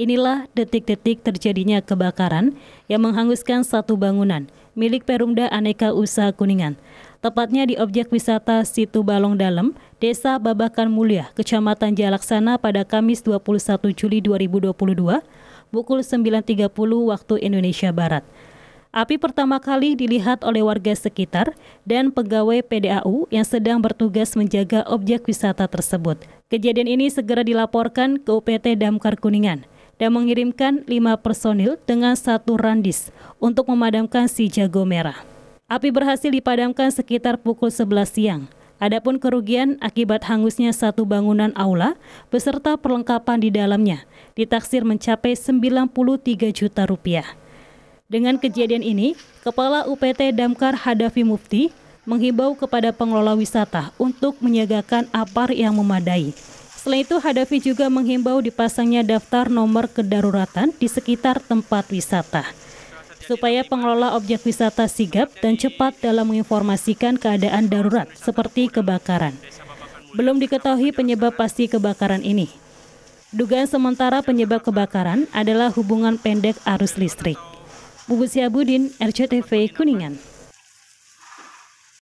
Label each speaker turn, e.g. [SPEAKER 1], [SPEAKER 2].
[SPEAKER 1] Inilah detik-detik terjadinya kebakaran yang menghanguskan satu bangunan milik Perumda Aneka Usaha Kuningan, tepatnya di objek wisata Situ Balong Dalem, Desa Babakan Mulia, Kecamatan Jalaksana pada Kamis 21 Juli 2022, pukul 9.30 waktu Indonesia Barat. Api pertama kali dilihat oleh warga sekitar dan pegawai PDAU yang sedang bertugas menjaga objek wisata tersebut. Kejadian ini segera dilaporkan ke UPT Damkar Kuningan dan mengirimkan lima personil dengan satu randis untuk memadamkan si jago merah. Api berhasil dipadamkan sekitar pukul 11 siang. Adapun kerugian akibat hangusnya satu bangunan aula beserta perlengkapan di dalamnya ditaksir mencapai 93 juta rupiah. Dengan kejadian ini, Kepala UPT Damkar Hadafi Mufti menghimbau kepada pengelola wisata untuk menyegakan apar yang memadai Selain itu, Hadafi juga menghimbau dipasangnya daftar nomor kedaruratan di sekitar tempat wisata supaya pengelola objek wisata sigap dan cepat dalam menginformasikan keadaan darurat seperti kebakaran. Belum diketahui penyebab pasti kebakaran ini. Dugaan sementara penyebab kebakaran adalah hubungan pendek arus listrik. Bubut Siabudin, RCTV Kuningan.